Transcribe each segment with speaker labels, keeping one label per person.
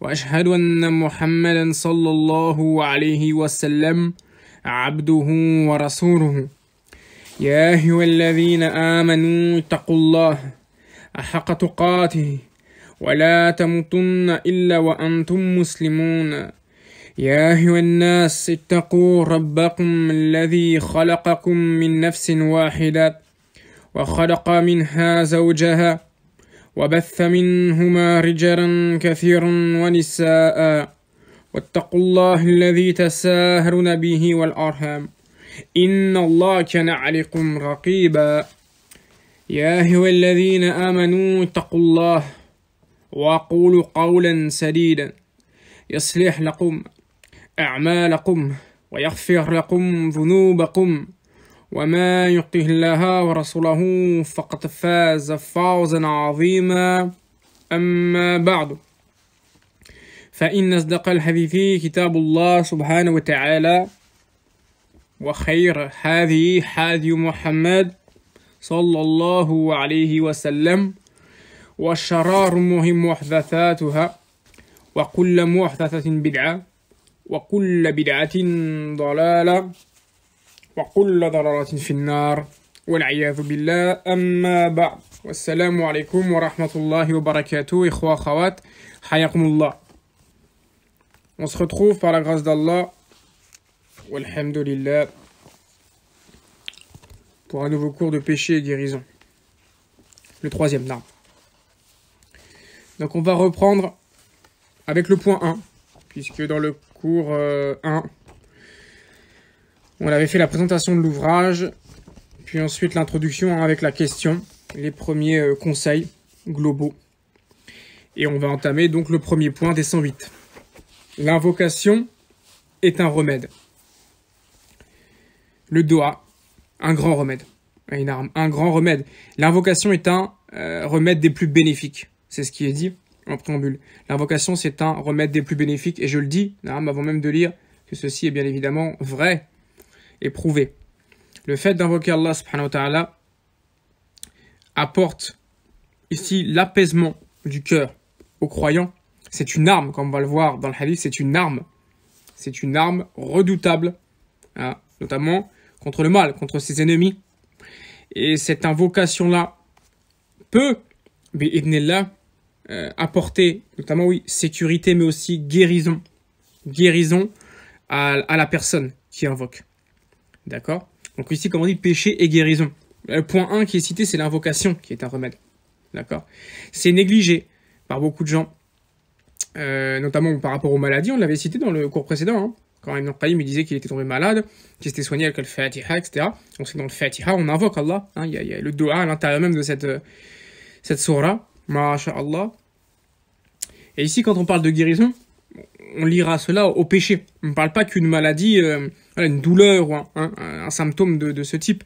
Speaker 1: وأشهد أن محمدا صلى الله عليه وسلم عبده ورسوله يا أيها الذين آمنوا اتقوا الله احق تقاته ولا تموتن إلا وأنتم مسلمون يا أيها الناس اتقوا ربكم الذي خلقكم من نفس واحدة وخلق منها زوجها وبث منهما رجالا كثيرا ونساء واتقوا الله الذي تساهرون به والأرهام إن الله كان عليكم رقيبا يا أيها الذين آمنوا اتقوا الله وقولوا قولا سديدا يصلح لكم أعمالكم ويغفر لكم ذنوبكم وما يقيه الله ورسوله فقد فاز فوزا عظيما أما بعد فإن أصدق الحديث كتاب الله سبحانه وتعالى وخير هذه حادي محمد صلى الله عليه وسلم والشرار مهم محدثاتها وكل محدثة بدعة وكل بدعة ضلالة On se retrouve par la grâce d'Allah pour un nouveau cours de péché et guérison. Le troisième arbre. Donc on va reprendre avec le point 1, puisque dans le cours 1, euh, on avait fait la présentation de l'ouvrage, puis ensuite l'introduction avec la question, les premiers euh, conseils globaux. Et on va entamer donc le premier point des 108. L'invocation est un remède. Le doha, un grand remède. Une arme, un grand remède. L'invocation est un euh, remède des plus bénéfiques. C'est ce qui est dit en préambule. L'invocation, c'est un remède des plus bénéfiques. Et je le dis, hein, avant même de lire, que ceci est bien évidemment vrai éprouvé. Le fait d'invoquer Allah subhanahu wa ta'ala apporte ici l'apaisement du cœur aux croyants. C'est une arme, comme on va le voir dans le hadith, c'est une arme. C'est une arme redoutable, hein, notamment contre le mal, contre ses ennemis. Et cette invocation-là peut, bi'idnillah, euh, apporter, notamment, oui, sécurité, mais aussi guérison. Guérison à la personne qui invoque. D'accord Donc ici, comme on dit, péché et guérison. Le point 1 qui est cité, c'est l'invocation qui est un remède. D'accord C'est négligé par beaucoup de gens, euh, notamment par rapport aux maladies. On l'avait cité dans le cours précédent. Hein, quand Ibn Qayyim me disait qu'il était tombé malade, qu'il s'était soigné avec le Fatiha, etc. On sait dans le Fatiha, on invoque Allah. Hein. Il y, a le doha à l'intérieur même de cette, euh, cette surah. Allah. Et ici, quand on parle de guérison, on lira cela au péché. On ne parle pas qu'une maladie. Euh, une douleur ou un, symptôme de, ce type.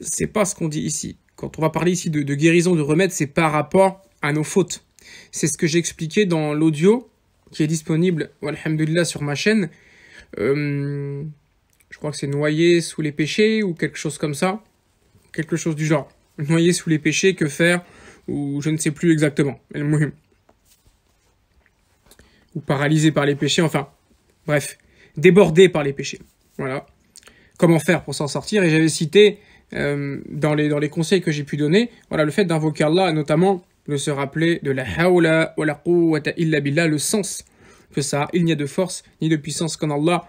Speaker 1: C'est pas ce qu'on dit ici. Quand on va parler ici de, guérison, de remède, c'est par rapport à nos fautes. C'est ce que j'ai expliqué dans l'audio qui est disponible, alhamdulillah, sur ma chaîne. Euh, je crois que c'est Noyer sous les péchés ou quelque chose comme ça. Quelque chose du genre. Noyer sous les péchés, que faire Ou je ne sais plus exactement. Ou paralysé par les péchés, enfin. Bref, débordé par les péchés. Voilà. Comment faire pour s'en sortir Et j'avais cité euh, dans, les, dans les conseils que j'ai pu donner, voilà, le fait d'invoquer Allah, notamment de se rappeler de la hawla wa la quwwata illa billah, le sens que ça a, il n'y a de force ni de puissance qu'en Allah,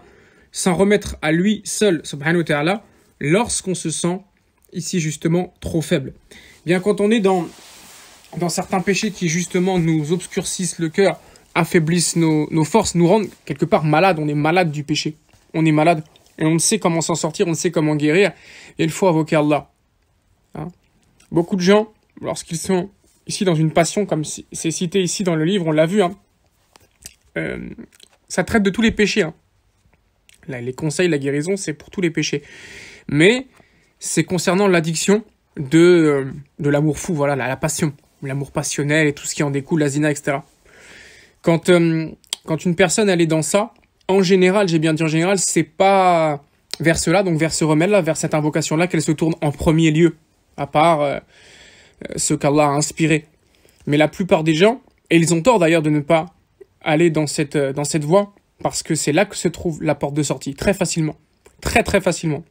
Speaker 1: sans remettre à lui seul, subhanahu wa ta'ala, lorsqu'on se sent ici justement trop faible. Bien quand on est dans, dans certains péchés qui justement nous obscurcissent le cœur, affaiblissent nos, nos forces, nous rendent quelque part malades, on est malade du péché, on est malade et on ne sait comment s'en sortir, on ne sait comment guérir, et il faut invoquer Allah. Hein. Beaucoup de gens, lorsqu'ils sont ici dans une passion, comme c'est cité ici dans le livre, on l'a vu, hein. euh, ça traite de tous les péchés. Hein. les conseils, la guérison, c'est pour tous les péchés. Mais c'est concernant l'addiction de, euh, de l'amour fou, voilà, la, passion, l'amour passionnel et tout ce qui en découle, la etc. Quand, euh, quand une personne elle est dans ça, en général, j'ai bien dit en général, c'est pas vers cela, donc vers ce remède-là, vers cette invocation-là qu'elle se tourne en premier lieu, à part euh, euh, ce qu'Allah a inspiré. Mais la plupart des gens, et ils ont tort d'ailleurs de ne pas aller dans cette, euh, dans cette voie, parce que c'est là que se trouve la porte de sortie, très facilement. Très très facilement.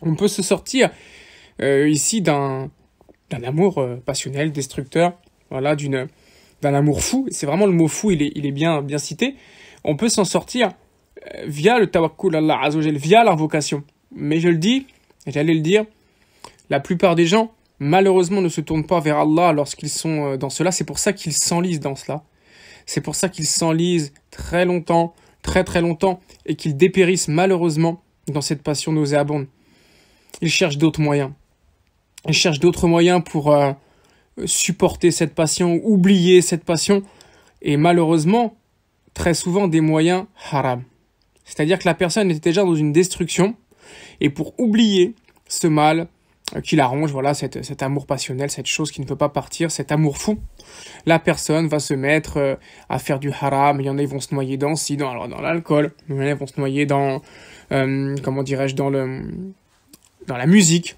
Speaker 1: On peut se sortir ici d'un amour passionnel, destructeur, voilà, d'un amour fou. C'est vraiment le mot fou, il est, il est bien, bien cité on peut s'en sortir euh, via le tawakkul Allah Azzawajal, via l'invocation. Mais je le dis, j'allais le dire, la plupart des gens, malheureusement, ne se tournent pas vers Allah lorsqu'ils sont euh, dans cela. C'est pour ça qu'ils s'enlisent dans cela. C'est pour ça qu'ils s'enlisent très longtemps, très très longtemps, et qu'ils dépérissent malheureusement dans cette passion nauséabonde. Ils cherchent d'autres moyens. Ils cherchent d'autres moyens pour euh, supporter cette passion, oublier cette passion. Et malheureusement, très souvent des moyens haram. C'est-à-dire que la personne était déjà dans une destruction, et pour oublier ce mal euh, qui la ronge, voilà, cet amour passionnel, cette chose qui ne peut pas partir, cet amour fou, la personne va se mettre euh, à faire du haram, il y en a, ils vont se noyer dans, si, dans, dans l'alcool, il y en a, ils vont se noyer dans, euh, comment dirais-je, dans, le, dans la musique,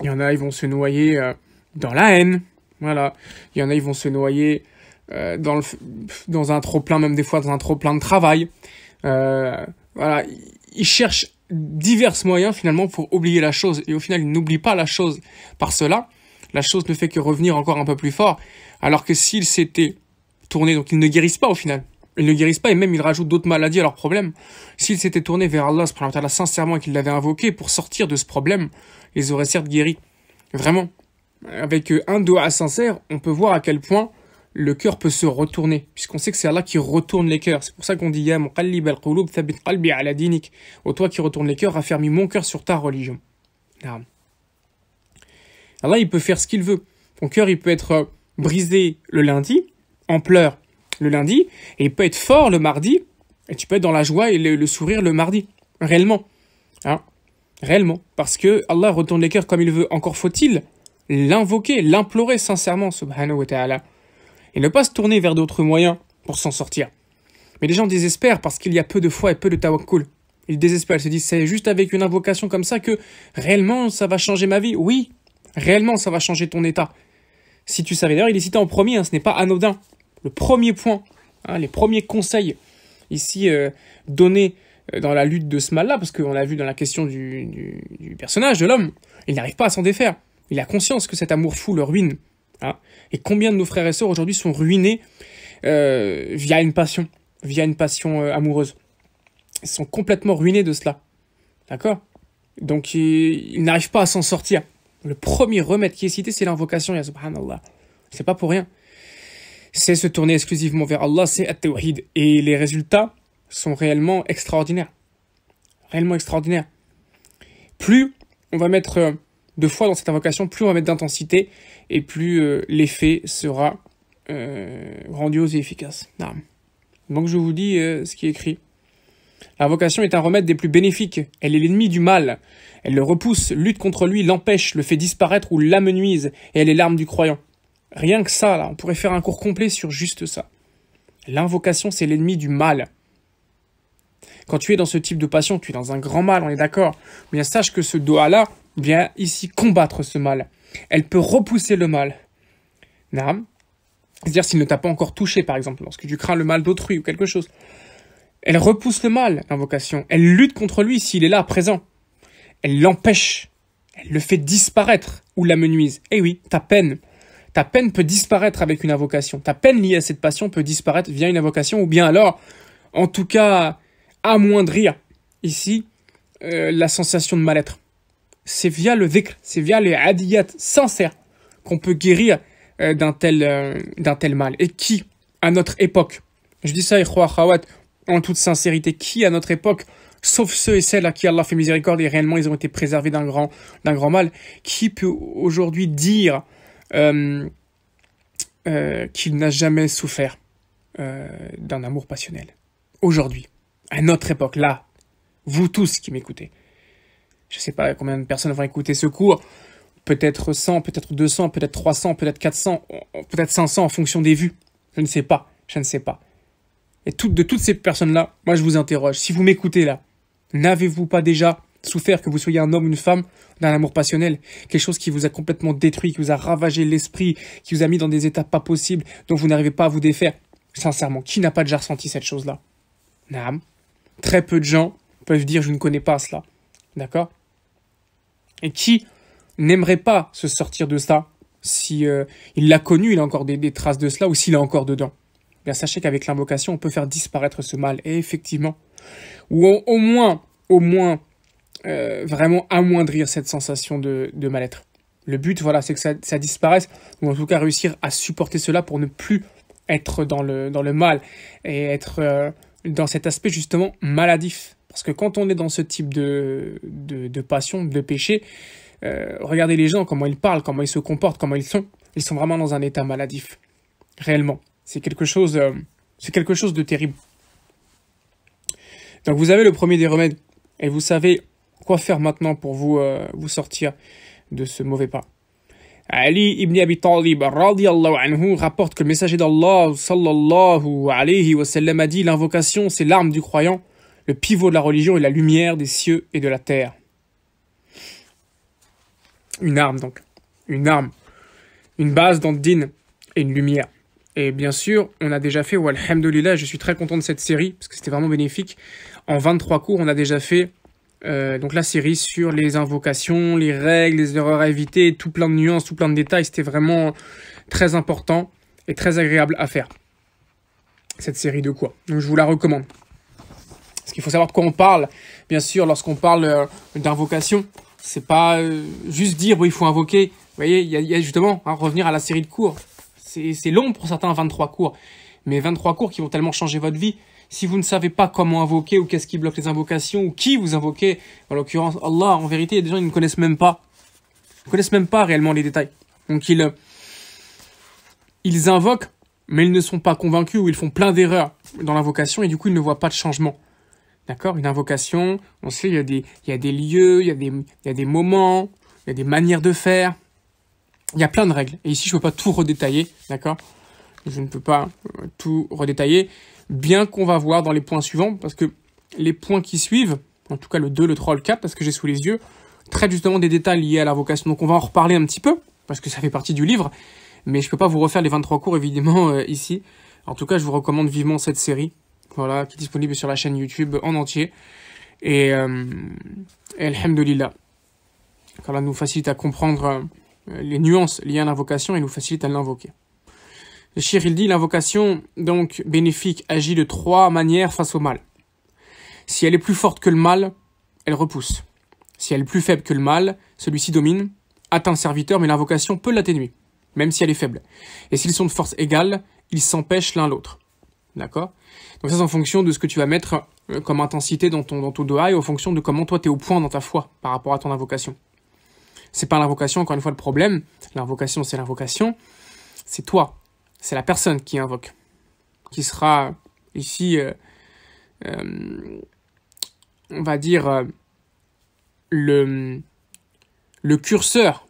Speaker 1: il y en a, ils vont se noyer dans la haine, voilà, il y en a, ils vont se noyer euh, dans, le, dans un trop plein, même des fois dans un trop plein de travail. Euh, voilà, ils cherchent divers moyens finalement pour oublier la chose. Et au final, ils n'oublient pas la chose. Par cela, la chose ne fait que revenir encore un peu plus fort. Alors que s'ils s'étaient tournés, donc ils ne guérissent pas au final. Ils ne guérissent pas et même ils rajoutent d'autres maladies à leurs problèmes. S'ils s'étaient tournés vers Allah sincèrement et qu'ils l'avaient invoqué pour sortir de ce problème, ils auraient certes guéri. Vraiment. Avec un doigt sincère, on peut voir à quel point le cœur peut se retourner, puisqu'on sait que c'est Allah qui retourne les cœurs. C'est pour ça qu'on dit Ya muqallib al-qulub thabit ala dinik. Ô toi qui retourne les cœurs, raffermis mon cœur sur ta religion. Allah, il peut faire ce qu'il veut. Ton cœur, il peut être euh, brisé le lundi, en pleurs le lundi, et il peut être fort le mardi, et tu peux être dans la joie et le, sourire le mardi, réellement. Hein. réellement. Parce que Allah retourne les cœurs comme il veut. Encore faut-il l'invoquer, l'implorer sincèrement, subhanahu wa ta'ala. Il ne pas se tourner vers d'autres moyens pour s'en sortir. Mais les gens désespèrent parce qu'il y a peu de foi et peu de tawakkul. Ils désespèrent, ils se disent c'est juste avec une invocation comme ça que réellement ça va changer ma vie. Oui, réellement ça va changer ton état. Si tu savais d'ailleurs, il est cité en premier, hein, ce n'est pas anodin. Le premier point, hein, les premiers conseils ici euh, donnés euh, dans la lutte de ce mal-là, parce qu'on l'a vu dans la question du personnage, de l'homme, il n'arrive pas à s'en défaire. Il a conscience que cet amour fou le ruine. Hein. et combien de nos frères et sœurs aujourd'hui sont ruinés euh, via une passion, via une passion euh, amoureuse Ils sont complètement ruinés de cela. D'accord Donc ils, n'arrivent pas à s'en sortir. Le premier remède qui est cité, c'est l'invocation, ya subhanallah. C'est pas pour rien. C'est se tourner exclusivement vers Allah, c'est at-tawhid. Et les résultats sont réellement extraordinaires. Réellement extraordinaires. Plus on va mettre euh, de foi dans cette invocation, plus on va mettre d'intensité, et plus euh, l'effet sera euh, grandiose et efficace. Donc je vous dis euh, ce qui est écrit. L'invocation est un remède des plus bénéfiques, elle est l'ennemi du mal, elle le repousse, lutte contre lui, l'empêche, le fait disparaître ou l'amenuise, et elle est l'arme du croyant. Rien que ça, là, on pourrait faire un cours complet sur juste ça. L'invocation, c'est l'ennemi du mal. Quand tu es dans ce type de passion, tu es dans un grand mal, on est d'accord. Mais sache que ce doha-là vient ici combattre ce mal elle peut repousser le mal. C'est-à-dire s'il ne t'a pas encore touché, par exemple, lorsque tu crains le mal d'autrui ou quelque chose. Elle repousse le mal, l'invocation. Elle lutte contre lui s'il est là, présent. Elle l'empêche. Elle le fait disparaître ou l'amenuise. Eh oui, ta peine. Ta peine peut disparaître avec une invocation. Ta peine liée à cette passion peut disparaître via une invocation ou bien alors, en tout cas, amoindrir ici euh, la sensation de mal-être c'est via le dhikr, c'est via les adiyat sincères qu'on peut guérir euh, d'un tel, euh, tel mal. Et qui, à notre époque, je dis ça, en toute sincérité, qui, à notre époque, sauf ceux et celles à qui Allah fait miséricorde et réellement ils ont été préservés d'un grand, grand mal, qui peut aujourd'hui dire euh, qu'il n'a jamais souffert d'un amour passionnel Aujourd'hui, à notre époque, là, vous tous qui m'écoutez, sais pas combien de personnes vont écouter ce cours, peut-être 100, peut-être 200, peut-être 300, peut-être 400, peut-être 500 en fonction des vues. Je ne sais pas, je ne sais pas. Et toutes, de toutes ces personnes-là, moi je vous interroge, si vous m'écoutez là, n'avez-vous pas déjà souffert que vous soyez un homme, une femme, d'un amour passionnel, quelque chose qui vous a complètement détruit, qui vous a ravagé l'esprit, qui vous a mis dans des états pas possibles, dont vous n'arrivez pas à vous défaire Sincèrement, qui n'a pas déjà ressenti cette chose-là non Très peu de gens peuvent dire je ne connais pas cela. D'accord et qui n'aimerait pas se sortir de ça si euh, il l'a connu, il a encore des, traces de cela, ou s'il est encore dedans eh Bien, sachez qu'avec l'invocation, on peut faire disparaître ce mal. Et effectivement, ou au, moins, au moins, euh, vraiment amoindrir cette sensation de, mal-être. Le but, voilà, c'est que ça, disparaisse, ou en tout cas réussir à supporter cela pour ne plus être dans le, dans le mal et être euh, dans cet aspect justement maladif parce que quand on est dans ce type de, de, passion, de péché, euh, regardez les gens, comment ils parlent, comment ils se comportent, comment ils sont. Ils sont vraiment dans un état maladif. Réellement. C'est quelque chose, euh, quelque chose de terrible. Donc vous avez le premier des remèdes et vous savez quoi faire maintenant pour vous, euh, vous sortir de ce mauvais pas. Ali ibn Abi Talib anhu rapporte que le messager d'Allah sallallahu alayhi wa sallam a dit l'invocation c'est l'arme du croyant le pivot de la religion est la lumière des cieux et de la terre. Une arme donc, une arme, une base dans le din et une lumière. Et bien sûr, on a déjà fait, Lila. je suis très content de cette série, parce que c'était vraiment bénéfique. En 23 cours, on a déjà fait euh, donc la série sur les invocations, les règles, les erreurs à éviter, tout plein de nuances, tout plein de détails. C'était vraiment très important et très agréable à faire. Cette série de quoi Donc je vous la recommande. Parce qu'il faut savoir de quoi on parle. Bien sûr, lorsqu'on parle euh, d'invocation, c'est pas euh, juste dire, oui, il faut invoquer. Vous voyez, il y, a justement, à hein, revenir à la série de cours. C'est long pour certains, 23 cours. Mais 23 cours qui vont tellement changer votre vie. Si vous ne savez pas comment invoquer ou qu'est-ce qui bloque les invocations ou qui vous invoquez, en l'occurrence Allah, en vérité, il y a des gens qui ne connaissent même pas. Ils ne connaissent même pas réellement les détails. Donc ils, euh, ils invoquent, mais ils ne sont pas convaincus ou ils font plein d'erreurs dans l'invocation et du coup ils ne voient pas de changement. D'accord Une invocation, on sait, il y a des, lieux, il y a des, moments, il y a des manières de faire. Il y a plein de règles. Et ici, je ne peux pas tout redétailler, d'accord Je ne peux pas euh, tout redétailler, bien qu'on va voir dans les points suivants, parce que les points qui suivent, en tout cas le 2, le 3, le 4, parce que j'ai sous les yeux, traitent justement des détails liés à l'invocation. Donc on va en reparler un petit peu, parce que ça fait partie du livre, mais je ne peux pas vous refaire les 23 cours, évidemment, euh, ici. En tout cas, je vous recommande vivement cette série voilà, qui est disponible sur la chaîne YouTube en entier. Et, euh, et Alhamdulillah. Qu'Allah nous facilite à comprendre euh, les nuances liées à l'invocation et nous facilite à l'invoquer. Le shir, il dit l'invocation, donc bénéfique, agit de trois manières face au mal. Si elle est plus forte que le mal, elle repousse. Si elle est plus faible que le mal, celui-ci domine, atteint le serviteur, mais l'invocation peut l'atténuer, même si elle est faible. Et s'ils sont de force égale, ils s'empêchent l'un l'autre. D'accord Donc ça, c'est en fonction de ce que tu vas mettre euh, comme intensité dans ton, dans ton doha et en fonction de comment toi, tu es au point dans ta foi par rapport à ton invocation. C'est pas l'invocation, encore une fois, le problème. L'invocation, c'est l'invocation. C'est toi. C'est la personne qui invoque. Qui sera ici, euh, euh, on va dire, le, le curseur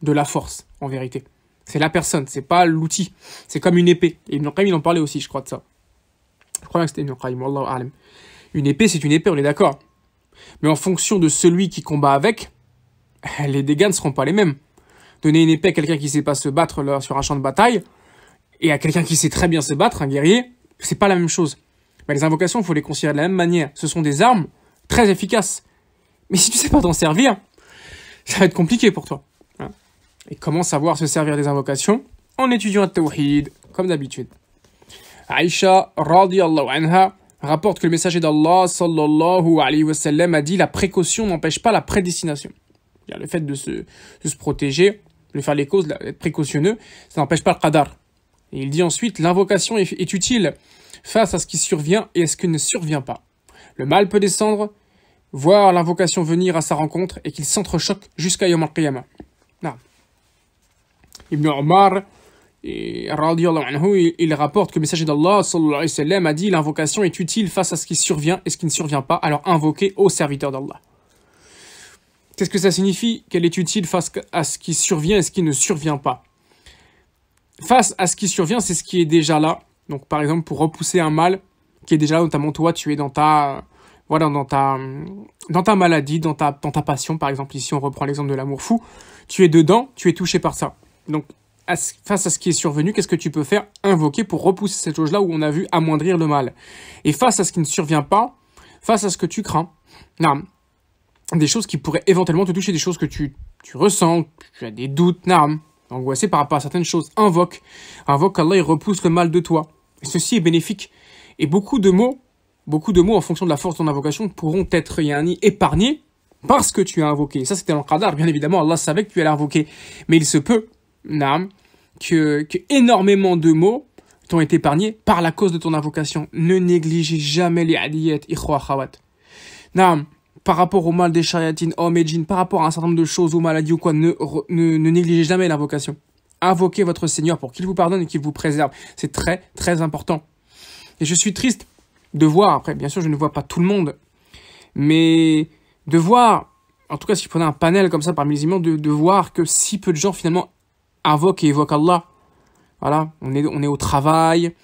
Speaker 1: de la force, en vérité. C'est la personne, c'est pas l'outil. C'est comme une épée. Et même il en parlait aussi, je crois, de ça c'était Une épée, c'est une épée, on est d'accord. Mais en fonction de celui qui combat avec, les dégâts ne seront pas les mêmes. Donner une épée à quelqu'un qui sait pas se battre sur un champ de bataille, et à quelqu'un qui sait très bien se battre, un guerrier, c'est pas la même chose. Bah, les invocations, il faut les considérer de la même manière. Ce sont des armes très efficaces. Mais si tu sais pas t'en servir, ça va être compliqué pour toi. Et comment savoir se servir des invocations En étudiant le tawhid, comme d'habitude. Aïcha radiallahu anha rapporte que le messager d'Allah sallallahu alayhi wa sallam a dit la précaution n'empêche pas la prédestination. Le fait de se, protéger, de faire les causes, d'être précautionneux, ça n'empêche pas le qadar. Et il dit ensuite l'invocation est, utile face à ce qui survient et à ce qui ne survient pas. Le mal peut descendre, voir l'invocation venir à sa rencontre et qu'il s'entrechoque jusqu'à Yom al-Qiyamah. Ibn Omar et il rapporte que le messager d'Allah a dit l'invocation est utile face à ce qui survient et ce qui ne survient pas, alors invoquez au serviteur d'Allah. Qu'est-ce que ça signifie qu'elle est utile face à ce qui survient et ce qui ne survient pas Face à ce qui survient, c'est ce qui est déjà là. Donc par exemple, pour repousser un mal qui est déjà là, notamment toi, tu es dans ta, voilà, dans ta, dans ta maladie, dans ta, dans ta passion, par exemple, ici on reprend l'exemple de l'amour fou, tu es dedans, tu es touché par ça. Donc face à ce qui est survenu, qu'est-ce que tu peux faire Invoquer pour repousser cette chose-là où on a vu amoindrir le mal. Et face à ce qui ne survient pas, face à ce que tu crains, des choses qui pourraient éventuellement te toucher, des choses que tu, tu ressens, tu as des doutes, non, angoissé par rapport à certaines choses, invoque. Invoque Allah il repousse le mal de toi. ceci est bénéfique. Et beaucoup de mots, beaucoup de mots en fonction de la force de ton invocation pourront être yani, épargnés parce que tu as invoqué. Ça, c'était dans le qadar. Bien évidemment, Allah savait que tu allais invoquer. Mais il se peut, naam, que, énormément de mots t'ont été épargnés par la cause de ton invocation. Ne négligez jamais les aliyat, ikhwa khawat. par rapport au mal des chariatines, hommes par rapport à un certain nombre de choses ou maladies ou quoi, ne, négligez jamais l'invocation. Invoquez votre Seigneur pour qu'il vous pardonne et qu'il vous préserve. C'est très, très important. Et je suis triste de voir, après, bien sûr, je ne vois pas tout le monde, mais de voir, en tout cas, si je prenais un panel comme ça parmi les imams, de voir que si peu de gens finalement invoque et évoque Allah. Voilà, on est, on est au travail,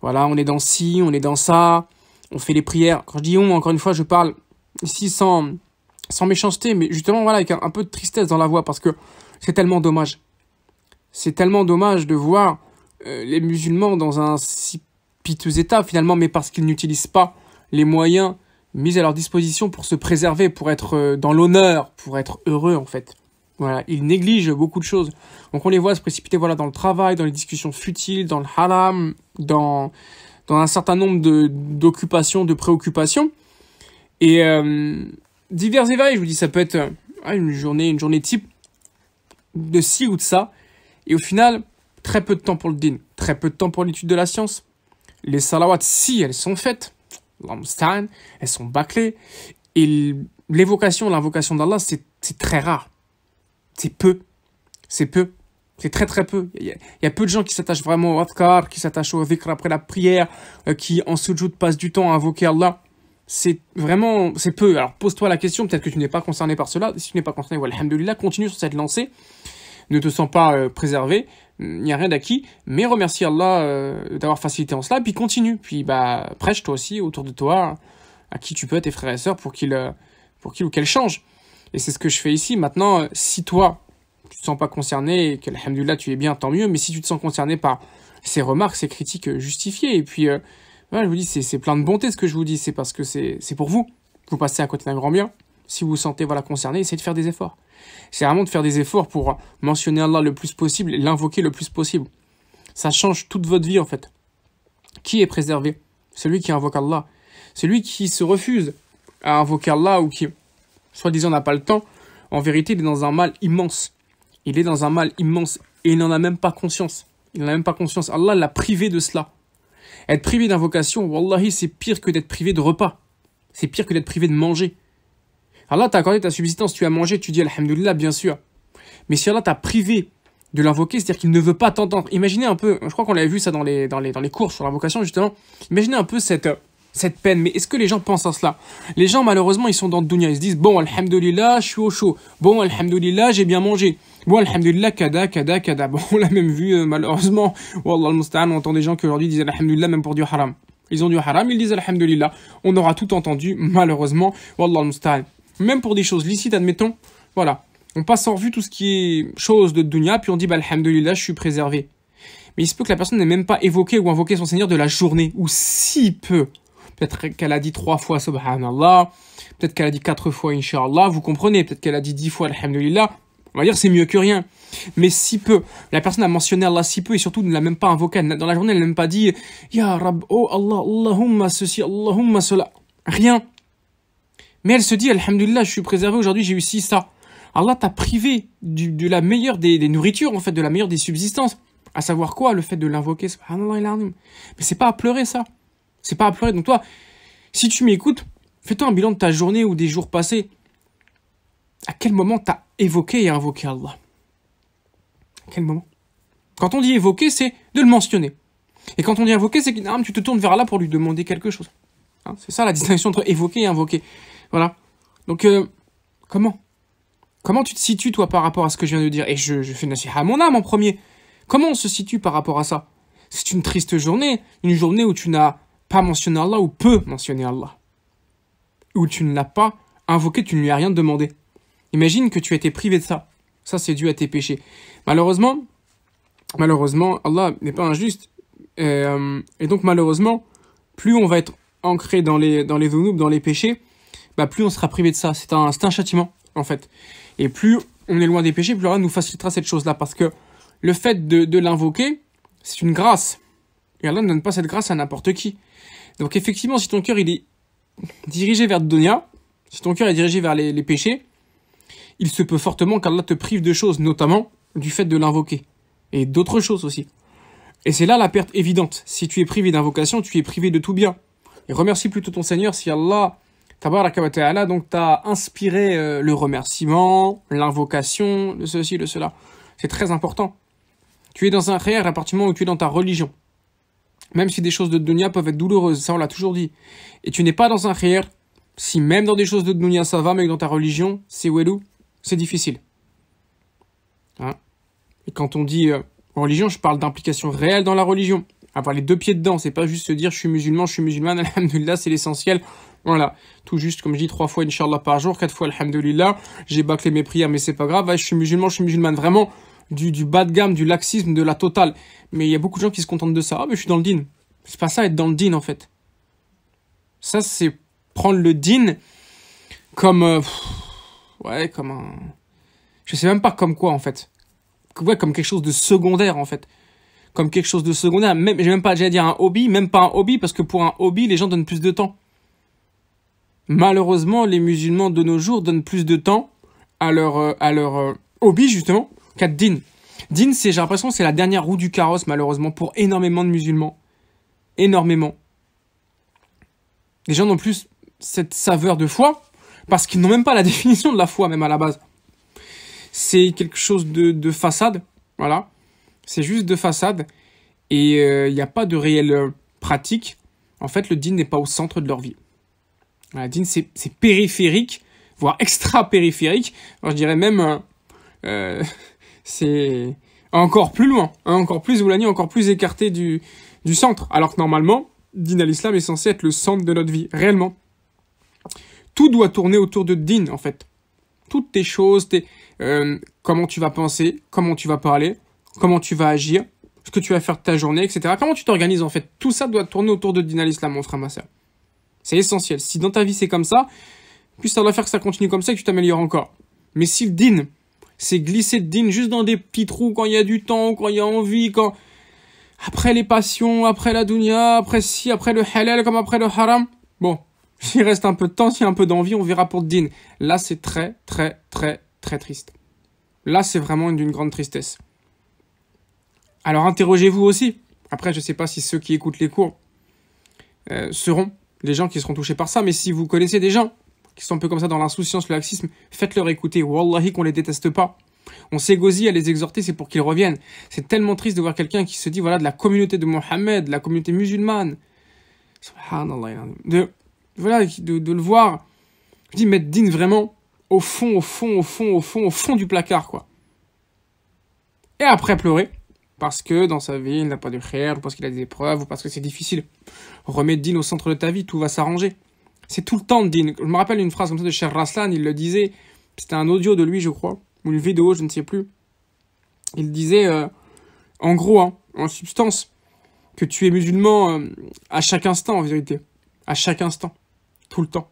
Speaker 1: voilà, on est dans ci, on est dans ça, on fait les prières. Quand je dis on, encore une fois, je parle ici sans, sans méchanceté, mais justement voilà, avec un, peu de tristesse dans la voix, parce que c'est tellement dommage. C'est tellement dommage de voir euh, les musulmans dans un si piteux état finalement, mais parce qu'ils n'utilisent pas les moyens mis à leur disposition pour se préserver, pour être euh, dans l'honneur, pour être heureux en fait. Voilà, ils négligent beaucoup de choses. Donc on les voit se précipiter voilà dans le travail, dans les discussions futiles, dans le haram, dans dans un certain nombre de d'occupations, de préoccupations et euh, divers et Je vous dis, ça peut être euh, une journée, une journée type de ci ou de ça, et au final très peu de temps pour le din, très peu de temps pour l'étude de la science. Les salawats, si elles sont faites, elles sont bâclées, et l'évocation, l'invocation d'Allah, c'est très rare c'est peu. C'est peu. C'est très très peu. Il y, a, peu de gens qui s'attachent vraiment au qui s'attachent au dhikr après la prière, euh, qui en sujoud passent du temps à invoquer Allah. C'est vraiment, c'est peu. Alors pose-toi la question, peut-être que tu n'es pas concerné par cela. Si tu n'es pas concerné, voilà, continue sur cette lancée. Ne te sens pas euh, préservé, il n'y a rien d'acquis, mais remercie Allah euh, d'avoir facilité en cela, puis continue. Puis bah, prêche toi aussi autour de toi, à qui tu peux, tes frères et sœurs, pour qu'ils pour qu'ils ou qu'elles changent. Et c'est ce que je fais ici. Maintenant, euh, si toi, tu ne te sens pas concerné et que, qu'alhamdulillah, tu es bien, tant mieux. Mais si tu te sens concerné par ces remarques, ces critiques euh, justifiées, et puis, euh, je vous dis, c'est plein de bonté ce que je vous dis. C'est parce que c'est pour vous. Vous passez à côté d'un grand bien. Si vous vous sentez voilà, concerné, essayez de faire des efforts. C'est vraiment de faire des efforts pour mentionner Allah le plus possible et l'invoquer le plus possible. Ça change toute votre vie en fait. Qui est préservé Celui qui invoque Allah. Celui qui se refuse à invoquer Allah ou qui, soi disant n'a pas le temps, en vérité, il est dans un mal immense. Il est dans un mal immense et il n'en a même pas conscience. Il n'en a même pas conscience. Allah l'a privé de cela. Être privé d'invocation, wallahi, c'est pire que d'être privé de repas. C'est pire que d'être privé de manger. Allah t'a accordé ta subsistance, tu as mangé, tu dis Alhamdulillah, bien sûr. Mais si Allah t'a privé de l'invoquer, c'est-à-dire qu'il ne veut pas t'entendre. Imaginez un peu, je crois qu'on l'avait vu ça dans les, dans les, dans les cours sur l'invocation, justement. Imaginez un peu cette, cette peine. Mais est-ce que les gens pensent à cela Les gens, malheureusement, ils sont dans le dunya. Ils se disent, bon, alhamdoulilah, je suis au chaud. Bon, alhamdoulilah, j'ai bien mangé. Bon, alhamdoulilah, kada, kada, kada. Bon, on l'a même vu, euh, malheureusement. Wallah on entend des gens qui aujourd'hui disent alhamdoulilah même pour du haram. Ils ont du haram, ils disent alhamdoulilah. On aura tout entendu, malheureusement. Wallah al Même pour des choses licites, admettons. Voilà. On passe en revue tout ce qui est chose de dunya, puis on dit, bah, alhamdoulilah, je suis préservé mais il se peut que la personne n'ait même pas évoqué ou invoqué son Seigneur de la journée, ou si peu peut-être qu'elle a dit trois fois subhanallah, peut-être qu'elle a dit quatre fois inshallah, vous comprenez, peut-être qu'elle a dit dix fois alhamdulillah, on va dire c'est mieux que rien. Mais si peu, la personne a mentionné Allah si peu et surtout ne l'a même pas invoqué. Dans la journée, elle n'a même pas dit Ya Rab, oh Allah, Allahumma ceci, Allahumma cela. Rien. Mais elle se dit Alhamdulillah, je suis préservé aujourd'hui, j'ai eu ci, ça. Allah t'a privé de la meilleure des, nourritures, en fait, de la meilleure des subsistances. À savoir quoi Le fait de l'invoquer, subhanallah Mais c'est pas à pleurer ça. C'est pas à pleurer. Donc toi, si tu m'écoutes, fais-toi un bilan de ta journée ou des jours passés. À quel moment t'as évoqué et invoqué Allah À quel moment Quand on dit évoquer, c'est de le mentionner. Et quand on dit invoquer, c'est que ah, tu te tournes vers Allah pour lui demander quelque chose. Hein, c'est ça la distinction entre évoquer et invoquer. Voilà. Donc, euh, comment Comment tu te situes, toi, par rapport à ce que je viens de dire Et je, je fais assiette à mon âme en premier. Comment on se situe par rapport à ça C'est une triste journée, une journée où tu n'as pas mentionné Allah ou peut mentionner Allah. Ou tu ne l'as pas invoqué, tu ne lui as rien demandé. Imagine que tu as été privé de ça. Ça, c'est dû à tes péchés. Malheureusement, malheureusement, Allah n'est pas injuste. Euh, et, donc, malheureusement, plus on va être ancré dans les, dans les dans les péchés, bah, plus on sera privé de ça. C'est un, un châtiment, en fait. Et plus on est loin des péchés, plus Allah nous facilitera cette chose-là. Parce que le fait de l'invoquer, c'est une grâce. Et Allah ne donne pas cette grâce à n'importe qui. Donc effectivement, si ton cœur il est dirigé vers dunya, si ton cœur est dirigé vers les, péchés, il se peut fortement qu'Allah te prive de choses, notamment du fait de l'invoquer, et d'autres choses aussi. Et c'est là la perte évidente. Si tu es privé d'invocation, tu es privé de tout bien. Et remercie plutôt ton Seigneur si Allah, tabaraka wa ta'ala, donc t'a inspiré euh, le remerciement, l'invocation, le ceci, le cela. C'est très important. Tu es dans un réel appartement où tu es dans ta religion même si des choses de dunya peuvent être douloureuses, ça on l'a toujours dit. Et tu n'es pas dans un khir, si même dans des choses de dunya ça va, mais dans ta religion, c'est welou, c'est difficile. Hein? et quand on dit euh, religion, je parle d'implication réelle dans la religion. Avoir les deux pieds dedans, c'est pas juste se dire je suis musulman, je suis musulman, alhamdulillah, c'est l'essentiel. Voilà, tout juste, comme je dis, trois fois Inch'Allah par jour, quatre fois Alhamdulillah, j'ai bâclé mes prières, mais c'est pas grave, je suis musulman, je suis musulman, Vraiment, du, bas de gamme, du laxisme, de la totale. Mais il y a beaucoup de gens qui se contentent de ça. Ah, mais je suis dans le din. C'est pas ça être dans le din en fait. Ça, c'est prendre le din comme. Euh, ouais, comme un. Je sais même pas comme quoi en fait. Ouais, comme quelque chose de secondaire en fait. Comme quelque chose de secondaire. Même, j'ai même pas déjà dire un hobby, même pas un hobby, parce que pour un hobby, les gens donnent plus de temps. Malheureusement, les musulmans de nos jours donnent plus de temps à leur, euh, à leur euh, hobby justement 4. Din. Din, j'ai l'impression c'est la dernière roue du carrosse, malheureusement, pour énormément de musulmans. Énormément. Les gens n'ont plus cette saveur de foi, parce qu'ils n'ont même pas la définition de la foi, même à la base. C'est quelque chose de, façade, voilà. C'est juste de façade, et euh, il n'y a pas de réelle euh, pratique. En fait, le din n'est pas au centre de leur vie. Le din, c'est périphérique, voire extra-périphérique. Je dirais même... Euh, c'est encore plus loin, hein, encore plus Oulani, encore plus écarté du, centre. Alors que normalement, Din al est censé être le centre de notre vie, réellement. Tout doit tourner autour de Din, en fait. Toutes tes choses, tes, euh, comment tu vas penser, comment tu vas parler, comment tu vas agir, ce que tu vas faire de ta journée, etc. Comment tu t'organises, en fait. Tout ça doit tourner autour de Din al-Islam, mon frère, ma soeur. C'est essentiel. Si dans ta vie c'est comme ça, puis ça doit faire que ça continue comme ça et que tu t'améliores encore. Mais si le Din, c'est glisser de din juste dans des petits trous quand il y a du temps, quand il y a envie, quand... Après les passions, après la dunya, après si, après le halal, comme après le haram. Bon, s'il reste un peu de temps, s'il y a un peu d'envie, on verra pour din. Là, c'est très, très, très, très triste. Là, c'est vraiment d'une grande tristesse. Alors interrogez-vous aussi. Après, je ne sais pas si ceux qui écoutent les cours euh, seront des gens qui seront touchés par ça, mais si vous connaissez des gens qui sont un peu comme ça dans l'insouciance, le laxisme, faites-leur écouter. Wallahi qu'on les déteste pas. On s'égosie à les exhorter, c'est pour qu'ils reviennent. C'est tellement triste de voir quelqu'un qui se dit, voilà, de la communauté de Mohammed, de la communauté musulmane. Subhanallah. De, voilà, de, le voir, je dis, mettre vraiment au fond, au fond, au fond, au fond, au fond du placard, quoi. Et après pleurer, parce que dans sa vie, il n'a pas de frère, ou parce qu'il a des épreuves, ou parce que c'est difficile. Remets Dine au centre de ta vie, tout va s'arranger. C'est tout le temps Dean Je me rappelle une phrase comme ça de Cher Raslan, il le disait, c'était un audio de lui, je crois, ou une vidéo, je ne sais plus. Il disait, euh, en gros, hein, en substance, que tu es musulman euh, à chaque instant, en vérité. À chaque instant. Tout le temps.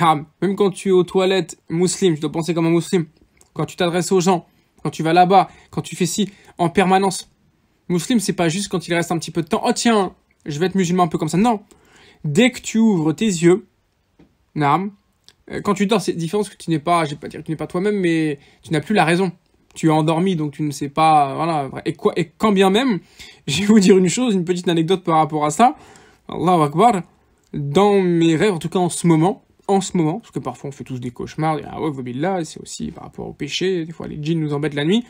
Speaker 1: Ah, même quand tu es aux toilettes, musulman, je dois penser comme un musulman. Quand tu t'adresses aux gens, quand tu vas là-bas, quand tu fais ci, en permanence. Musulman, c'est pas juste quand il reste un petit peu de temps. Oh tiens, je vais être musulman un peu comme ça. Non, dès que tu ouvres tes yeux, Naam, euh, quand tu dors, c'est différent parce que tu n'es pas, je vais pas dire que tu n'es pas toi-même, mais tu n'as plus la raison. Tu es endormi, donc tu ne sais pas, voilà. Et quoi, et quand bien même, je vais vous dire une chose, une petite anecdote par rapport à ça. Allahu Akbar, dans mes rêves, en tout cas en ce moment, en ce moment, parce que parfois on fait tous des cauchemars, ah ouais, c'est aussi par rapport au péché, des fois les djinns nous embêtent la nuit,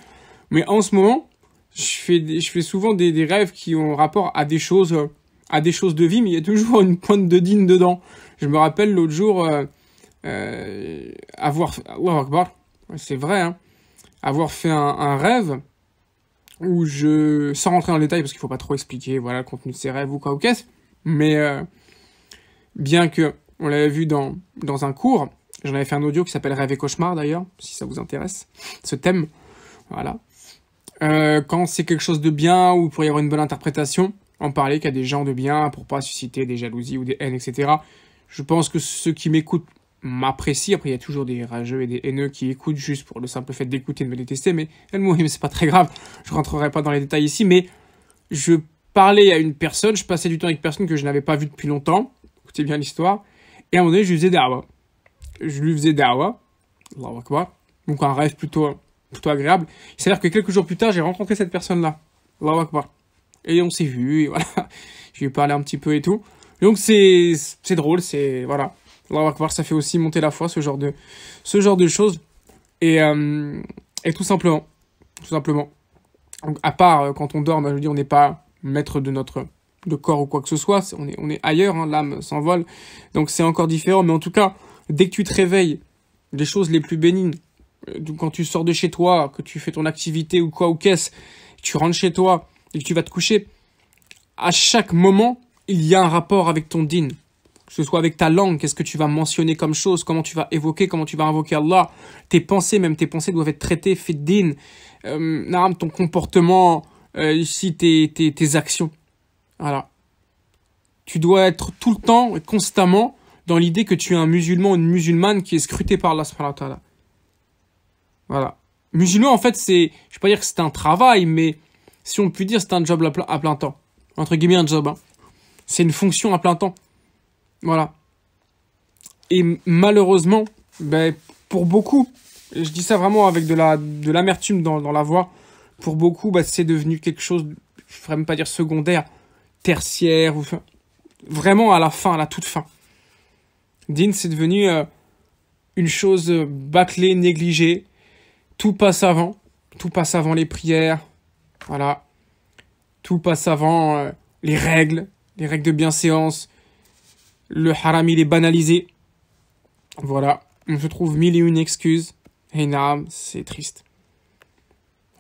Speaker 1: mais en ce moment, je fais, je fais souvent des, rêves qui ont rapport à des choses euh, à des choses de vie, mais il y a toujours une pointe de digne dedans. Je me rappelle l'autre jour, euh, euh, avoir, c'est vrai, hein, avoir fait un, rêve où je, sans rentrer dans le détail parce qu'il faut pas trop expliquer, voilà, le contenu de ces rêves ou quoi ou qu'est-ce, mais euh, bien que on l'avait vu dans, dans un cours, j'en avais fait un audio qui s'appelle Rêve et cauchemar d'ailleurs, si ça vous intéresse, ce thème, voilà. quand c'est quelque chose de bien ou pour y avoir une bonne interprétation, en parler qu'à des gens de bien pour pas susciter des jalousies ou des haines, etc. Je pense que ceux qui m'écoutent m'apprécient. Après, il y a toujours des rageux et des haineux qui écoutent juste pour le simple fait d'écouter et de me détester, mais elle c'est pas très grave. Je rentrerai pas dans les détails ici, mais je parlais à une personne, je passais du temps avec une personne que je n'avais pas vue depuis longtemps. Écoutez bien l'histoire. Et à un moment donné, je lui faisais dawa. Je lui faisais dawa. Donc un rêve plutôt, plutôt agréable. cest s'avère que quelques jours plus tard, j'ai rencontré cette personne-là. Allahu Akbar. Et on s'est vu, et voilà. Je lui ai parlé un petit peu et tout. Donc c'est drôle, c'est... Voilà. Allah voir ça fait aussi monter la foi, ce genre de, ce genre de choses. Et, euh, et tout simplement. Tout simplement. Donc, à part euh, quand on dort, ben, je veux on n'est pas maître de notre de corps ou quoi que ce soit. on, est, on est ailleurs, hein, l'âme s'envole. Donc c'est encore différent. Mais en tout cas, dès que tu te réveilles, les choses les plus bénignes, euh, quand tu sors de chez toi, que tu fais ton activité ou quoi ou qu'est-ce, tu rentres chez toi, et tu vas te coucher, à chaque moment, il y a un rapport avec ton din. Que ce soit avec ta langue, qu'est-ce que tu vas mentionner comme chose, comment tu vas évoquer, comment tu vas invoquer Allah. Tes pensées, même tes pensées doivent être traitées, fait din. Euh, ton comportement, euh, ici, tes, tes, actions. Voilà. Tu dois être tout le temps et constamment dans l'idée que tu es un musulman ou une musulmane qui est scruté par Allah Voilà. Musulman, en fait, c'est, je ne vais pas dire que c'est un travail, mais si on peut dire, c'est un job à, plein temps. Entre guillemets, un job. Hein. C'est une fonction à plein temps. Voilà. Et malheureusement, ben, pour beaucoup, je dis ça vraiment avec de la de l'amertume dans, la voix, pour beaucoup, ben, c'est devenu quelque chose, je ne même pas dire secondaire, tertiaire, vraiment à la fin, à la toute fin. Dean, c'est devenu euh, une chose euh, bâclée, négligée, tout passe avant, tout passe avant les prières, voilà. Tout passe avant euh, les règles, les règles de bienséance. Le haram, il est banalisé. Voilà. On se trouve mille et une excuses. Hey, c'est triste.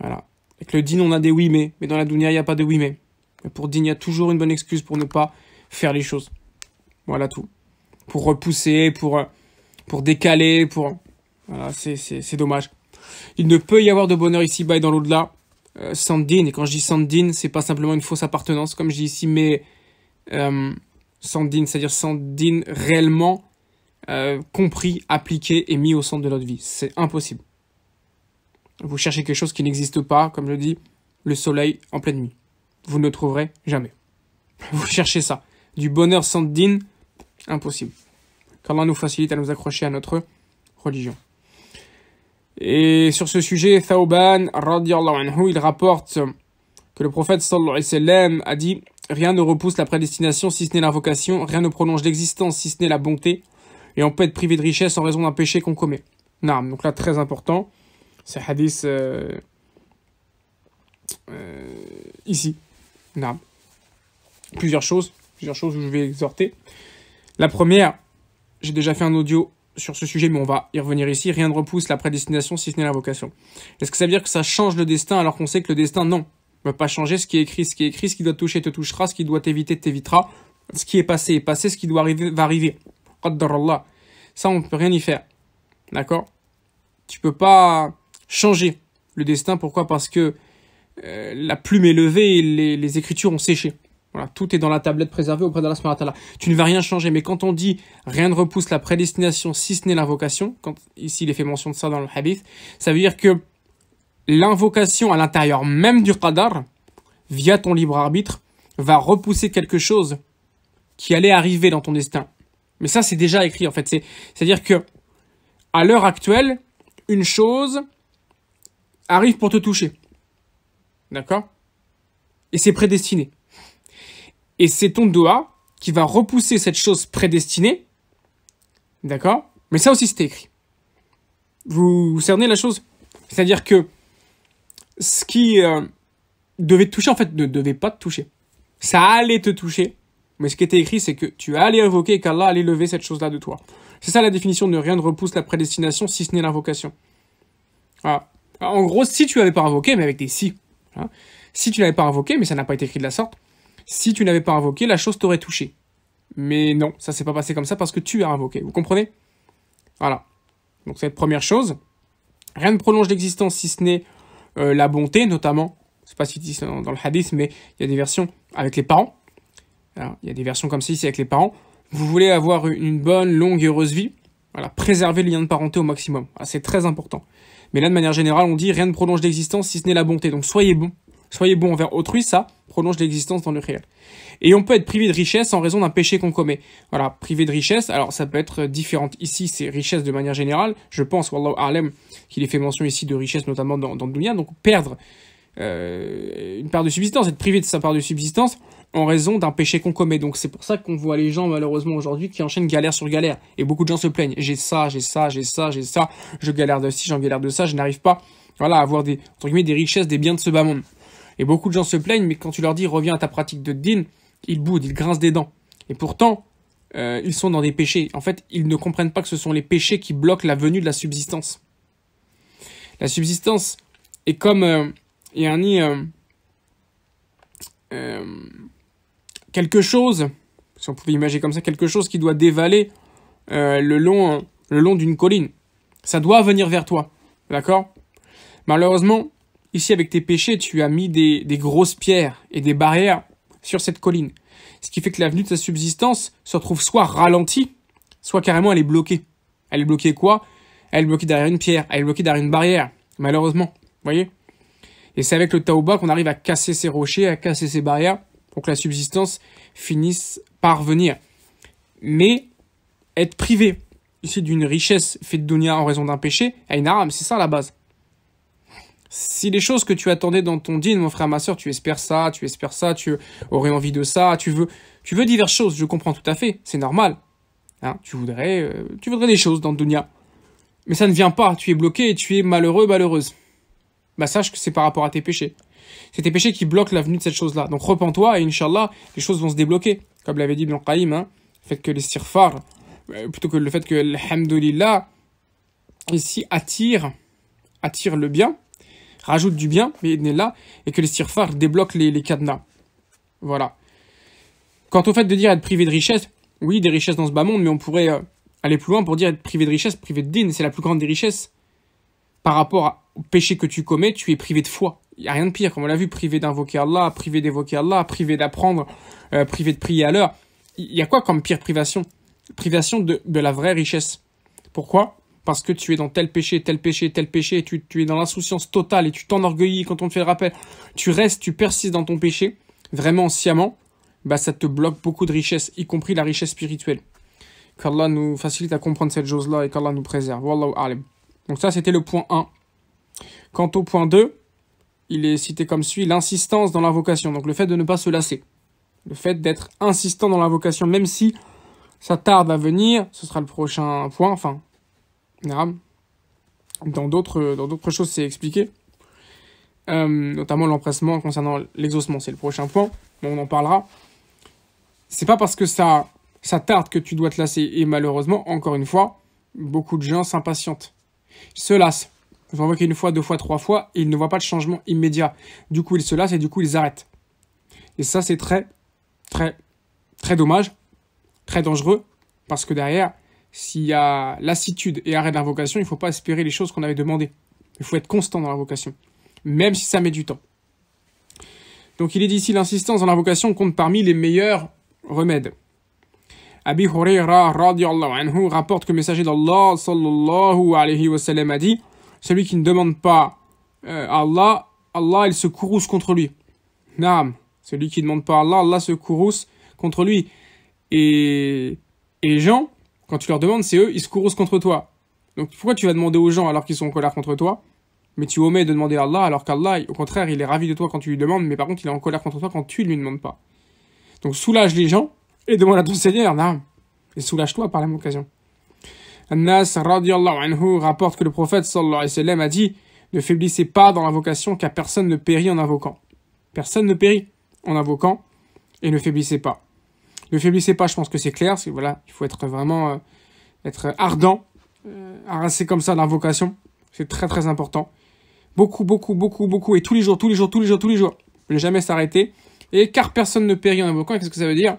Speaker 1: Voilà. Avec le din, on a des oui mais, mais dans la dunya, il n'y a pas de oui mais. pour din, il y a toujours une bonne excuse pour ne pas faire les choses. Voilà tout. Pour repousser, pour, euh, pour décaler, pour... Voilà, c'est dommage. Il ne peut y avoir de bonheur ici-bas et dans l'au-delà euh, Sandine. Et quand je dis Sandine, c'est pas simplement une fausse appartenance, comme je dis ici, mais euh, Sandine, c'est-à-dire Sandine réellement euh, compris, appliqué et mis au centre de notre vie. C'est impossible. Vous cherchez quelque chose qui n'existe pas, comme je dis, le soleil en pleine nuit. Vous ne le trouverez jamais. Vous cherchez ça. Du bonheur Sandine, impossible. Qu'Allah nous facilite à nous accrocher à notre religion. Et sur ce sujet, Thauban, anhu, il rapporte que le prophète sallallahu alayhi wa sallam a dit « Rien ne repousse la prédestination si ce n'est l'invocation, rien ne prolonge l'existence si ce n'est la bonté, et on peut être privé de richesse en raison d'un péché qu'on commet. » donc là, très important, c'est hadith euh, euh, ici. Plusieurs choses, plusieurs choses où je vais exhorter. La première, j'ai déjà fait un audio sur ce sujet, mais on va y revenir ici, rien ne repousse la prédestination si ce n'est la vocation. Est-ce que ça veut dire que ça change le destin alors qu'on sait que le destin, non, ne va pas changer ce qui est écrit, ce qui est écrit, ce qui doit toucher te touchera, ce qui doit t'éviter t'évitera, ce qui est passé est passé, ce qui doit arriver va arriver. Allah. Ça, on ne peut rien y faire. D'accord Tu peux pas changer le destin. Pourquoi Parce que euh, la plume est levée et les écritures ont séché. Voilà, tout est dans la tablette préservée auprès d'Allah la Tu ne vas rien changer, mais quand on dit rien ne repousse la prédestination si ce n'est l'invocation, quand ici il est fait mention de ça dans le hadith, ça veut dire que l'invocation à l'intérieur même du qadar, via ton libre arbitre, va repousser quelque chose qui allait arriver dans ton destin. Mais ça, c'est déjà écrit en fait. C'est-à-dire que, à l'heure actuelle, une chose arrive pour te toucher. D'accord Et c'est prédestiné. Et c'est ton doigt qui va repousser cette chose prédestinée. D'accord Mais ça aussi, c'était écrit. Vous, cernez la chose C'est-à-dire que ce qui euh, devait te toucher, en fait, ne devait pas te toucher. Ça allait te toucher, mais ce qui était écrit, c'est que tu allais invoquer et qu'Allah allait lever cette chose-là de toi. C'est ça la définition de rien ne repousse la prédestination si ce n'est l'invocation. Ah. En gros, si tu l'avais pas invoqué, mais avec des si. Hein, si tu n'avais pas invoqué, mais ça n'a pas été écrit de la sorte, si tu n'avais pas invoqué, la chose t'aurait touché. Mais non, ça s'est pas passé comme ça parce que tu as invoqué. Vous comprenez Voilà. Donc cette première chose, rien ne prolonge l'existence si ce n'est euh, la bonté, notamment. C'est pas si dans, dans le hadith, mais il y a des versions avec les parents. Il y a des versions comme ça ici avec les parents. Vous voulez avoir une bonne, longue et heureuse vie Voilà, préservez le lien de parenté au maximum. c'est très important. Mais là, de manière générale, on dit rien ne prolonge l'existence si ce n'est la bonté. Donc soyez bon. Soyez bon envers autrui, ça prolonge l'existence dans le réel. Et on peut être privé de richesse en raison d'un péché qu'on commet. Voilà, privé de richesse, alors ça peut être différente. Ici, c'est richesse de manière générale. Je pense, Wallahu Alem, qu'il est fait mention ici de richesse, notamment dans, dans le Donc perdre euh, une part de subsistance, être privé de sa part de subsistance en raison d'un péché qu'on commet. Donc c'est pour ça qu'on voit les gens malheureusement aujourd'hui qui enchaînent galère sur galère. Et beaucoup de gens se plaignent. J'ai ça, j'ai ça, j'ai ça, j'ai ça. Je galère de ci, j'en galère de ça, je n'arrive pas voilà, à avoir des, des richesses, des biens de ce bas monde. Et beaucoup de gens se plaignent, mais quand tu leur dis reviens à ta pratique de din, ils boudent, ils grincent des dents. Et pourtant, euh, ils sont dans des péchés. En fait, ils ne comprennent pas que ce sont les péchés qui bloquent la venue de la subsistance. La subsistance est comme euh, un euh, euh, quelque chose, si on pouvait imaginer comme ça, quelque chose qui doit dévaler le long, le long d'une colline. Ça doit venir vers toi, d'accord Malheureusement, Ici, avec tes péchés, tu as mis des, grosses pierres et des barrières sur cette colline. Ce qui fait que l'avenue de ta subsistance se retrouve soit ralentie, soit carrément elle est bloquée. Elle est bloquée quoi Elle est bloquée derrière une pierre, elle est bloquée derrière une barrière, malheureusement. voyez Et c'est avec le Taoba qu'on arrive à casser ces rochers, à casser ces barrières, pour que la subsistance finisse par venir. Mais être privé ici d'une richesse faite de en raison d'un péché, à une c'est ça la base. Si les choses que tu attendais dans ton dîne, mon frère, ma soeur, tu espères ça, tu espères ça, tu aurais envie de ça, tu veux, tu veux diverses choses, je comprends tout à fait, c'est normal. Hein, tu, voudrais, euh, tu voudrais des choses dans le dunya. Mais ça ne vient pas, tu es bloqué et tu es malheureux, malheureuse. Bah, sache que c'est par rapport à tes péchés. C'est tes péchés qui bloquent l'avenue de cette chose-là. Donc repens-toi et Inch'Allah, les choses vont se débloquer. Comme l'avait dit Ibn Qayyim, hein, le fait que les sirfars, euh, plutôt que le fait que Hamdulillah ici, attire, attire le bien, rajoute du bien, mais il là, et que les sirfars débloquent les, cadenas. Voilà. Quant au fait de dire être privé de richesse, oui, des richesses dans ce bas monde, mais on pourrait euh, aller plus loin pour dire être privé de richesse, privé de dînes, c'est la plus grande des richesses. Par rapport au péché que tu commets, tu es privé de foi. Il n'y a rien de pire, comme on l'a vu, privé d'invoquer Allah, privé d'évoquer Allah, privé d'apprendre, euh, privé de prier à l'heure. Il y a quoi comme pire privation Privation de, de la vraie richesse. Pourquoi parce que tu es dans tel péché, tel péché, tel péché, et tu, es dans l'insouciance totale et tu t'enorgueillis quand on te fait le rappel, tu restes, tu persistes dans ton péché, vraiment sciemment, bah ça te bloque beaucoup de richesses, y compris la richesse spirituelle. Qu'Allah nous facilite à comprendre cette chose-là et qu'Allah nous préserve. Wallahu alim. Donc ça, c'était le point 1. Quant au point 2, il est cité comme suit, l'insistance dans l'invocation, donc le fait de ne pas se lasser. Le fait d'être insistant dans l'invocation, même si ça tarde à venir, ce sera le prochain point, enfin, dans d'autres, dans d'autres choses, c'est expliqué. Euh, notamment l'empressement concernant l'exhaussement. c'est le prochain point, on en parlera. C'est pas parce que ça, ça tarde que tu dois te lasser, et malheureusement, encore une fois, beaucoup de gens s'impatientent, se lassent. Ils une fois, deux fois, trois fois, et ils ne voient pas de changement immédiat. Du coup, ils se lassent et du coup, ils arrêtent. Et ça, c'est très, très, très dommage, très dangereux, parce que derrière, s'il y a lassitude et arrêt de l'invocation, il ne faut pas espérer les choses qu'on avait demandées. Il faut être constant dans l'invocation, même si ça met du temps. Donc il est dit ici, l'insistance dans l'invocation compte parmi les meilleurs remèdes. Abi Huraira anhu rapporte que le messager d'Allah sallallahu alayhi wa sallam a dit Celui qui ne demande pas à euh, Allah, Allah il se courrouce contre lui. Naam, celui qui ne demande pas Allah, Allah se courrouce contre lui. Et, et Jean, quand tu leur demandes, c'est eux, ils se courroucent contre toi. Donc pourquoi tu vas demander aux gens alors qu'ils sont en colère contre toi mais tu omets de demander à Allah, alors qu'Allah, au contraire, il est ravi de toi quand tu lui demandes, mais par contre, il est en colère contre toi quand tu ne lui demandes pas. Donc soulage les gens et demande à ton Seigneur, non, et soulage-toi par la même occasion. Anas radiallahu anhu rapporte que le prophète sallallahu alayhi wa a dit Ne faiblissez pas dans l'invocation car personne ne périt en invoquant. Personne ne périt en invoquant et ne faiblissez pas. Ne faiblissez pas, je pense que c'est clair. voilà, il faut être vraiment euh, être ardent, euh, comme ça l'invocation. C'est très très important. Beaucoup, beaucoup, beaucoup, beaucoup. Et tous les jours, tous les jours, tous les jours, tous les jours. Ne jamais s'arrêter. Et car personne ne périt en invoquant, qu'est-ce que ça veut dire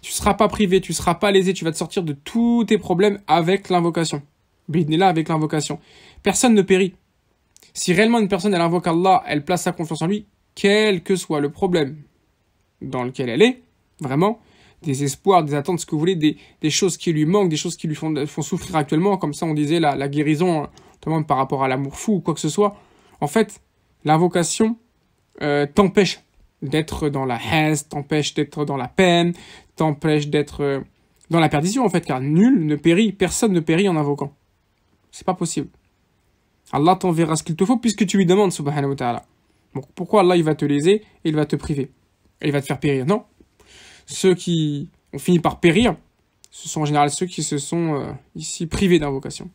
Speaker 1: Tu ne seras pas privé, tu ne seras pas lésé, tu vas te sortir de tous tes problèmes avec l'invocation. là avec l'invocation. Personne ne périt. Si réellement une personne, elle invoque Allah, elle place sa confiance en lui, quel que soit le problème dans lequel elle est, vraiment, des espoirs, des attentes, ce que vous voulez, des, choses qui lui manquent, des choses qui lui font, souffrir actuellement, comme ça on disait la, la guérison, euh, par rapport à l'amour fou ou quoi que ce soit. En fait, l'invocation euh, t'empêche d'être dans la haine, t'empêche d'être dans la peine, t'empêche d'être euh, dans la perdition en fait, car nul ne périt, personne ne périt en invoquant. C'est pas possible. Allah t'enverra ce qu'il te faut puisque tu lui demandes, subhanahu wa ta'ala. Donc pourquoi Allah il va te léser et il va te priver Il va te faire périr Non, ceux qui ont fini par périr, ce sont en général ceux qui se sont euh, ici privés d'invocation.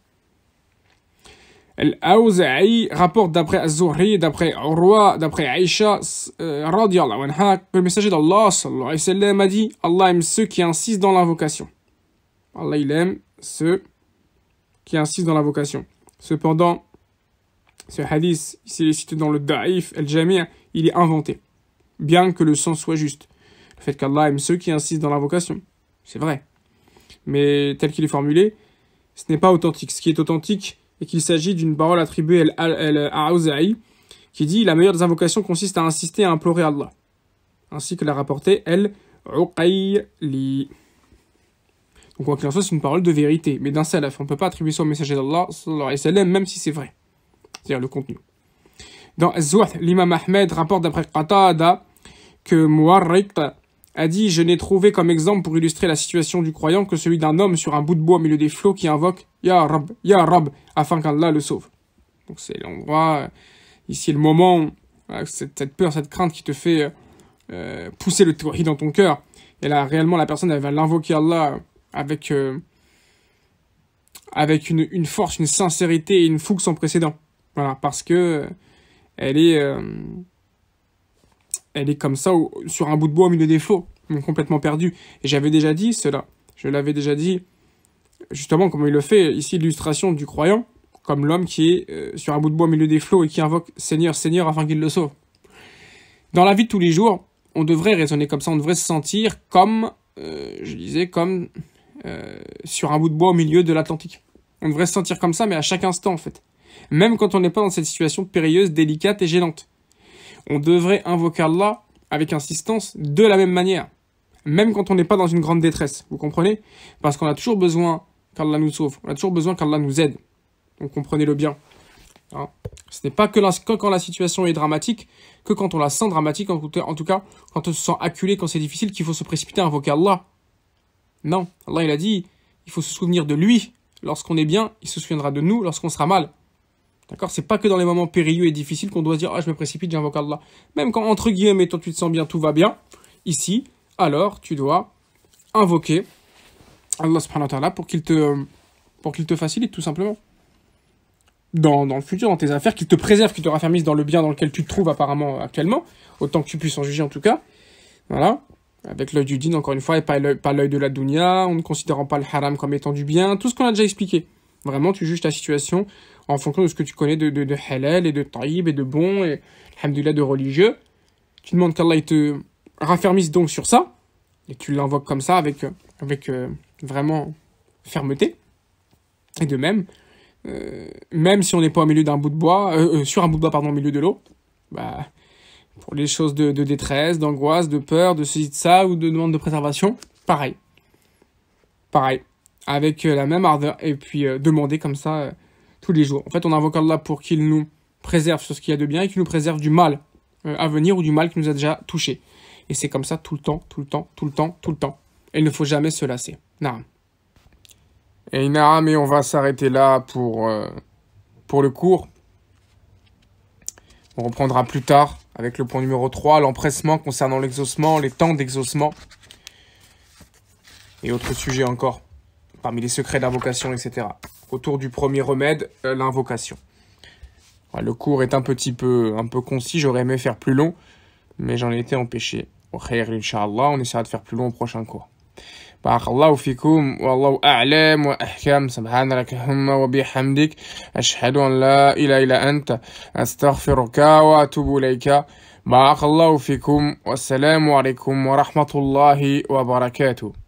Speaker 1: Al-Awza'i rapporte d'après az d'après Urwa, d'après Aïcha, euh, que le messager d'Allah sallallahu a dit Allah aime ceux qui insistent dans l'invocation. Allah il aime ceux qui insistent dans l'invocation. Cependant, ce hadith, il est cité dans le Da'if, El Jami', il est inventé, bien que le sens soit juste le fait qu'Allah aime ceux qui insistent dans l'invocation. C'est vrai. Mais tel qu'il est formulé, ce n'est pas authentique. Ce qui est authentique est qu'il s'agit d'une parole attribuée à Aouzaï qui dit La meilleure des invocations consiste à insister et à implorer Allah. Ainsi que l'a rapporté El Uqayli. Donc, quoi qu'il en soit, c'est une parole de vérité, mais d'un salaf. On ne peut pas attribuer ça au messager d'Allah, même si c'est vrai. C'est-à-dire le contenu. Dans Zouat, l'imam Ahmed rapporte d'après Qatada que Muwarriq a dit Je n'ai trouvé comme exemple pour illustrer la situation du croyant que celui d'un homme sur un bout de bois au milieu des flots qui invoque Ya Rab, Ya Rab, afin qu'Allah le sauve. Donc c'est l'endroit, ici le moment, cette, peur, cette crainte qui te fait euh, euh, pousser le tawhid dans ton cœur. Et là, réellement, la personne, elle va l'invoquer Allah avec, euh, avec une, une, force, une sincérité et une fougue sans précédent. Voilà, parce que elle est elle est comme ça, sur un bout de bois au milieu des flots, complètement perdue. Et j'avais déjà dit cela. Je l'avais déjà dit, justement, comme il le fait, ici, l'illustration du croyant, comme l'homme qui est euh, sur un bout de bois au milieu des flots et qui invoque Seigneur, Seigneur, afin qu'il le sauve. Dans la vie de tous les jours, on devrait raisonner comme ça, on devrait se sentir comme, euh, je disais, comme euh, sur un bout de bois au milieu de l'Atlantique. On devrait se sentir comme ça, mais à chaque instant, en fait. Même quand on n'est pas dans cette situation périlleuse, délicate et gênante on devrait invoquer Allah avec insistance de la même manière, même quand on n'est pas dans une grande détresse, vous comprenez Parce qu'on a toujours besoin qu'Allah nous sauve, on a toujours besoin qu'Allah nous aide. vous comprenez-le bien. Hein? Ce n'est pas que, quand la situation est dramatique, que quand on la sent dramatique, en, en tout cas, quand on se sent acculé, quand c'est difficile, qu'il faut se précipiter à invoquer Allah. Non, Allah il a dit, il faut se souvenir de lui. Lorsqu'on est bien, il se souviendra de nous lorsqu'on sera mal. D'accord C'est pas que dans les moments périlleux et difficiles qu'on doit se dire Ah, je me précipite, j'invoque Allah. Même quand, entre guillemets, toi, tu te sens bien, tout va bien, ici, alors tu dois invoquer Allah subhanahu wa ta'ala pour qu'il te, pour te facilite, tout simplement. Dans, le futur, dans tes affaires, qu'il te préserve, qu'il te raffermisse dans le bien dans lequel tu te trouves apparemment actuellement, autant que tu puisses en juger en tout cas. Voilà. Avec l'œil du din encore une fois, et pas l'œil de la dunya, en ne considérant pas le haram comme étant du bien, tout ce qu'on a déjà expliqué. Vraiment, tu juges ta situation en fonction de ce que tu connais de, de, halal et de taïb et de bon et alhamdoulilah de religieux. Tu demandes qu'Allah te raffermisse donc sur ça et tu l'invoques comme ça avec, avec euh, vraiment fermeté. Et de même, euh, même si on n'est pas au milieu d'un bout de bois, euh, sur un bout de bois, pardon, au milieu de l'eau, bah, pour les choses de, de détresse, d'angoisse, de peur, de ceci, de ça, ou de demande de préservation, pareil. Pareil. Avec la même ardeur, et puis demander comme ça tous les jours. En fait, on invoque Allah pour qu'il nous préserve sur ce qu'il y a de bien et qu'il nous préserve du mal euh, à venir ou du mal qui nous a déjà touché. Et c'est comme ça tout le temps, tout le temps, tout le temps, tout le temps. Et il ne faut jamais se lasser. Naam. Et Naam, et on va s'arrêter là pour, euh, pour le cours. On reprendra plus tard avec le point numéro 3, l'empressement concernant l'exaucement, les temps d'exaucement et autres sujets encore, parmi les secrets d'invocation, etc autour du premier remède, euh, l'invocation. Le cours est un petit peu, un peu concis, j'aurais aimé faire plus long, mais j'en ai été empêché. Au inshallah, on essaiera de faire plus long au prochain cours. Baakallahu wa wallahu a'lam wa ahkam, subhanallah kahumma wa bihamdik, ashhhadu la ila ila anta, astaghfiruka wa atubuleika, baakallahu fikum, wa alaikum wa rahmatullahi wa barakatuh.